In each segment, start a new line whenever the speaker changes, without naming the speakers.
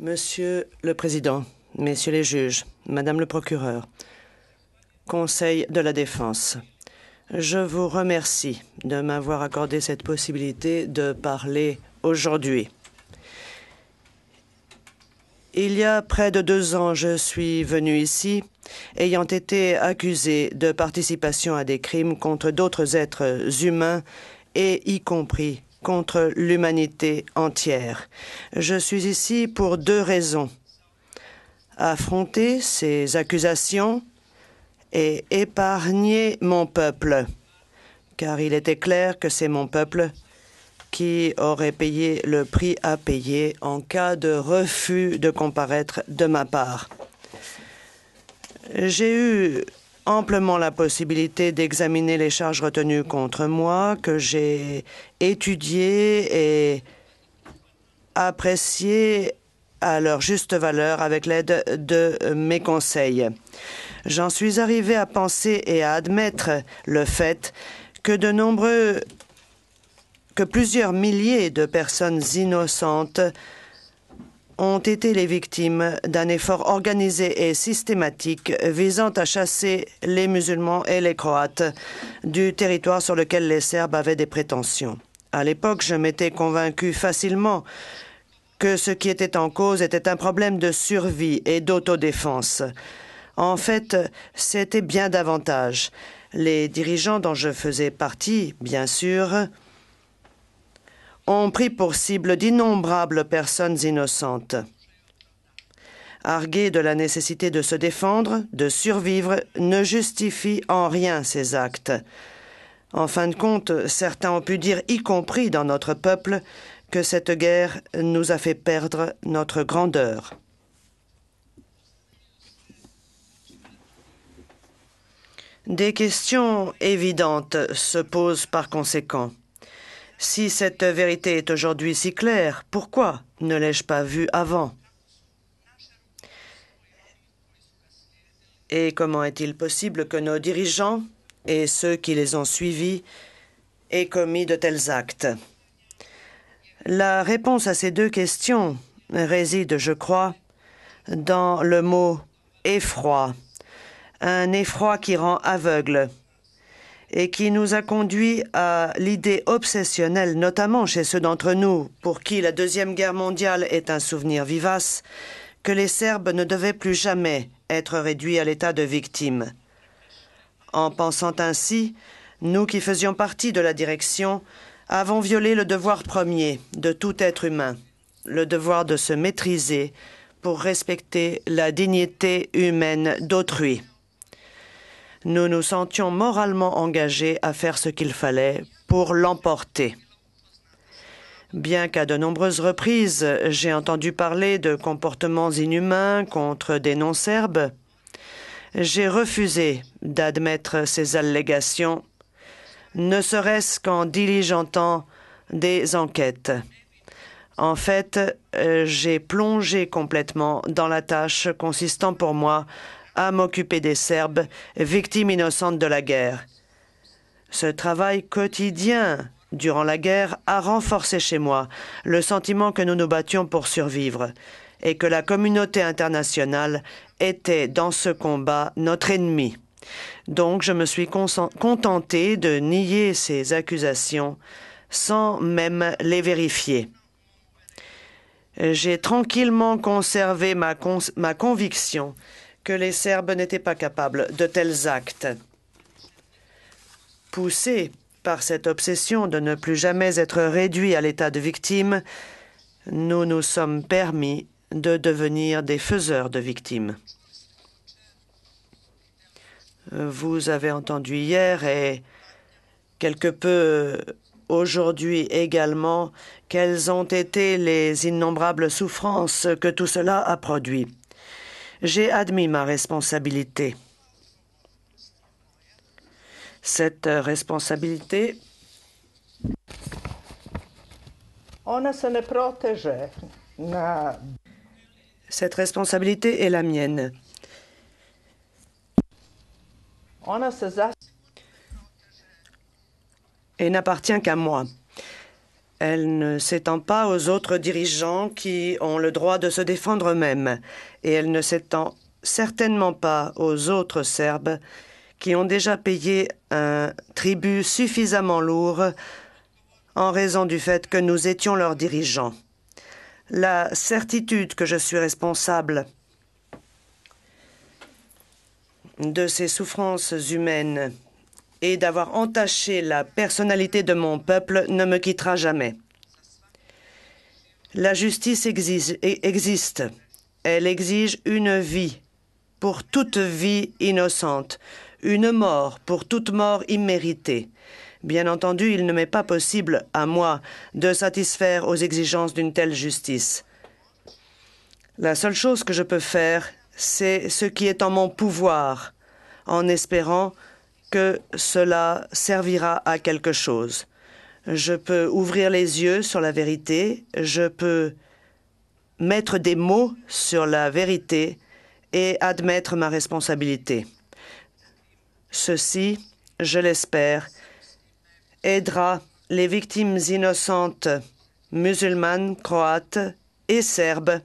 Monsieur le Président, Messieurs les juges, Madame le procureur, Conseil de la Défense, je vous remercie de m'avoir accordé cette possibilité de parler aujourd'hui. Il y a près de deux ans, je suis venu ici, ayant été accusé de participation à des crimes contre d'autres êtres humains, et y compris contre l'humanité entière. Je suis ici pour deux raisons. Affronter ces accusations et épargner mon peuple, car il était clair que c'est mon peuple qui aurait payé le prix à payer en cas de refus de comparaître de ma part. J'ai eu amplement la possibilité d'examiner les charges retenues contre moi, que j'ai étudiées et appréciées à leur juste valeur avec l'aide de mes conseils. J'en suis arrivé à penser et à admettre le fait que de nombreux que plusieurs milliers de personnes innocentes ont été les victimes d'un effort organisé et systématique visant à chasser les musulmans et les croates du territoire sur lequel les Serbes avaient des prétentions. À l'époque, je m'étais convaincu facilement que ce qui était en cause était un problème de survie et d'autodéfense. En fait, c'était bien davantage. Les dirigeants dont je faisais partie, bien sûr, ont pris pour cible d'innombrables personnes innocentes. Arguer de la nécessité de se défendre, de survivre, ne justifie en rien ces actes. En fin de compte, certains ont pu dire, y compris dans notre peuple, que cette guerre nous a fait perdre notre grandeur. Des questions évidentes se posent par conséquent. Si cette vérité est aujourd'hui si claire, pourquoi ne l'ai-je pas vue avant Et comment est-il possible que nos dirigeants et ceux qui les ont suivis aient commis de tels actes La réponse à ces deux questions réside, je crois, dans le mot effroi, un effroi qui rend aveugle et qui nous a conduit à l'idée obsessionnelle, notamment chez ceux d'entre nous pour qui la Deuxième Guerre mondiale est un souvenir vivace, que les Serbes ne devaient plus jamais être réduits à l'état de victimes. En pensant ainsi, nous qui faisions partie de la direction avons violé le devoir premier de tout être humain, le devoir de se maîtriser pour respecter la dignité humaine d'autrui nous nous sentions moralement engagés à faire ce qu'il fallait pour l'emporter. Bien qu'à de nombreuses reprises, j'ai entendu parler de comportements inhumains contre des non-serbes, j'ai refusé d'admettre ces allégations, ne serait-ce qu'en diligentant des enquêtes. En fait, euh, j'ai plongé complètement dans la tâche consistant pour moi à m'occuper des Serbes, victimes innocentes de la guerre. Ce travail quotidien durant la guerre a renforcé chez moi le sentiment que nous nous battions pour survivre et que la communauté internationale était dans ce combat notre ennemi. Donc je me suis contenté de nier ces accusations sans même les vérifier. J'ai tranquillement conservé ma, ma conviction que les Serbes n'étaient pas capables de tels actes. Poussés par cette obsession de ne plus jamais être réduits à l'état de victime, nous nous sommes permis de devenir des faiseurs de victimes. Vous avez entendu hier et quelque peu aujourd'hui également quelles ont été les innombrables souffrances que tout cela a produites. J'ai admis ma responsabilité. Cette responsabilité cette responsabilité est la mienne. Et n'appartient qu'à moi. Elle ne s'étend pas aux autres dirigeants qui ont le droit de se défendre eux-mêmes, et elle ne s'étend certainement pas aux autres Serbes qui ont déjà payé un tribut suffisamment lourd en raison du fait que nous étions leurs dirigeants. La certitude que je suis responsable de ces souffrances humaines et d'avoir entaché la personnalité de mon peuple ne me quittera jamais. La justice e-, existe. Elle exige une vie pour toute vie innocente, une mort pour toute mort imméritée. Bien entendu, il ne m'est pas possible à moi de satisfaire aux exigences d'une telle justice. La seule chose que je peux faire, c'est ce qui est en mon pouvoir, en espérant que cela servira à quelque chose. Je peux ouvrir les yeux sur la vérité, je peux mettre des mots sur la vérité et admettre ma responsabilité. Ceci, je l'espère, aidera les victimes innocentes musulmanes, croates et serbes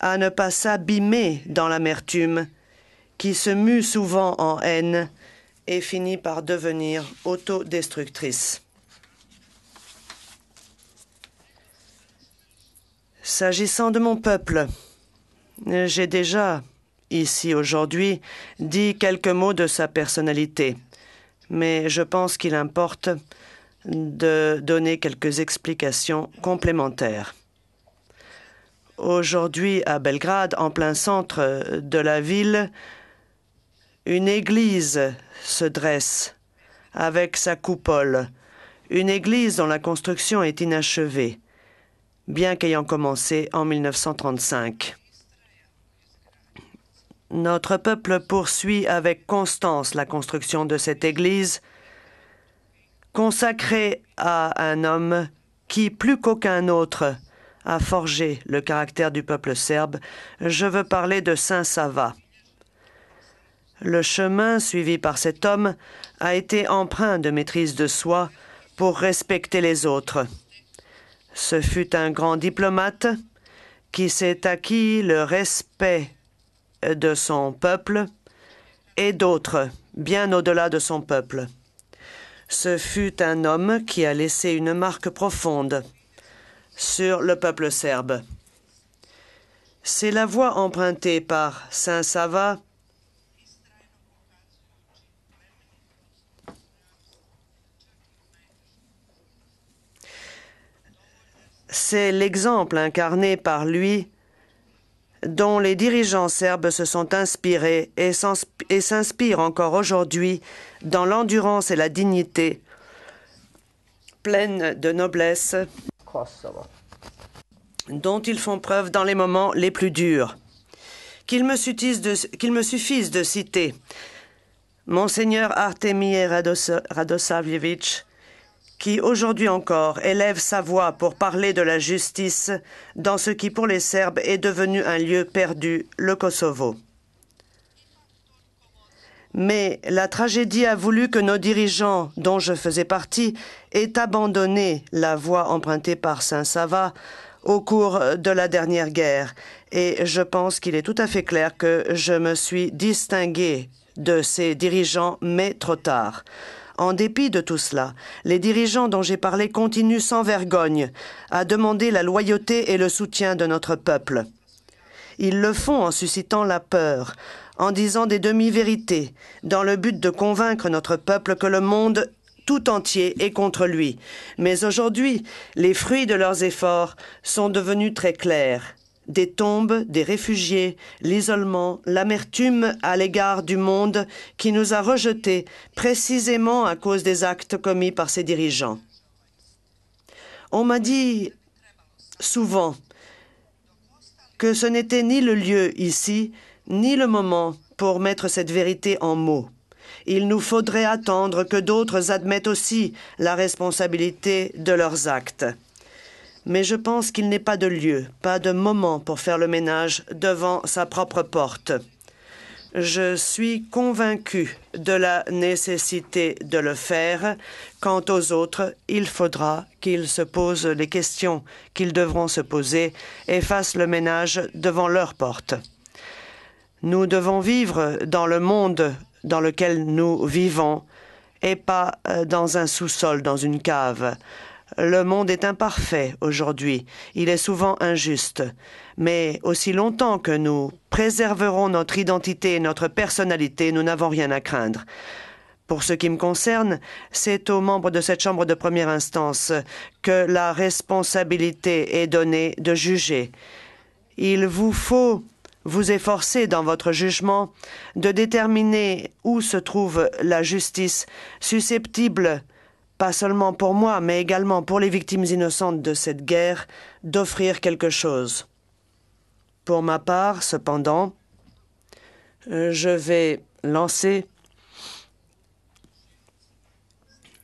à ne pas s'abîmer dans l'amertume qui se mue souvent en haine et finit par devenir autodestructrice. S'agissant de mon peuple, j'ai déjà, ici aujourd'hui, dit quelques mots de sa personnalité, mais je pense qu'il importe de donner quelques explications complémentaires. Aujourd'hui, à Belgrade, en plein centre de la ville, une église se dresse, avec sa coupole, une église dont la construction est inachevée, bien qu'ayant commencé en 1935. Notre peuple poursuit avec constance la construction de cette église, consacrée à un homme qui, plus qu'aucun autre, a forgé le caractère du peuple serbe. Je veux parler de Saint Sava. Le chemin suivi par cet homme a été empreint de maîtrise de soi pour respecter les autres. Ce fut un grand diplomate qui s'est acquis le respect de son peuple et d'autres, bien au-delà de son peuple. Ce fut un homme qui a laissé une marque profonde sur le peuple serbe. C'est la voie empruntée par Saint Sava C'est l'exemple incarné par lui dont les dirigeants serbes se sont inspirés et s'inspirent encore aujourd'hui dans l'endurance et la dignité pleine de noblesse dont ils font preuve dans les moments les plus durs. Qu'il me, suffise de citer Monseigneur Artemie Radosavljevic, qui aujourd'hui encore élève sa voix pour parler de la justice dans ce qui pour les Serbes est devenu un lieu perdu, le Kosovo. Mais la tragédie a voulu que nos dirigeants, dont je faisais partie, aient abandonné la voie empruntée par Saint-Sava au cours de la dernière guerre, et je pense qu'il est tout à fait clair que je me suis distingué de ces dirigeants, mais trop tard. En dépit de tout cela, les dirigeants dont j'ai parlé continuent sans vergogne à demander la loyauté et le soutien de notre peuple. Ils le font en suscitant la peur, en disant des demi-vérités, dans le but de convaincre notre peuple que le monde tout entier est contre lui. Mais aujourd'hui, les fruits de leurs efforts sont devenus très clairs des tombes des réfugiés, l'isolement, l'amertume à l'égard du monde qui nous a rejetés précisément à cause des actes commis par ses dirigeants. On m'a dit souvent que ce n'était ni le lieu ici, ni le moment pour mettre cette vérité en mots. Il nous faudrait attendre que d'autres admettent aussi la responsabilité de leurs actes mais je pense qu'il n'est pas de lieu, pas de moment pour faire le ménage devant sa propre porte. Je suis convaincu de la nécessité de le faire. Quant aux autres, il faudra qu'ils se posent les questions qu'ils devront se poser et fassent le ménage devant leur porte. Nous devons vivre dans le monde dans lequel nous vivons et pas euh, dans un sous-sol, dans une cave. Le monde est imparfait aujourd'hui, il est souvent injuste, mais aussi longtemps que nous préserverons notre identité et notre personnalité, nous n'avons rien à craindre. Pour ce qui me concerne, c'est aux membres de cette Chambre de première instance que la responsabilité est donnée de juger. Il vous faut vous efforcer dans votre jugement de déterminer où se trouve la justice susceptible pas seulement pour moi, mais également pour les victimes innocentes de cette guerre, d'offrir quelque chose. Pour ma part, cependant, je vais lancer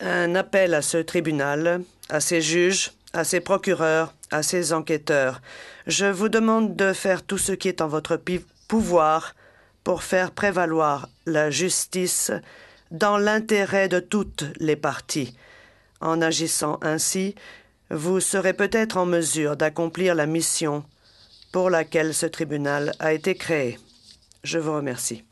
un appel à ce tribunal, à ses juges, à ses procureurs, à ses enquêteurs. Je vous demande de faire tout ce qui est en votre pouvoir pour faire prévaloir la justice dans l'intérêt de toutes les parties. En agissant ainsi, vous serez peut-être en mesure d'accomplir la mission pour laquelle ce tribunal a été créé. Je vous remercie.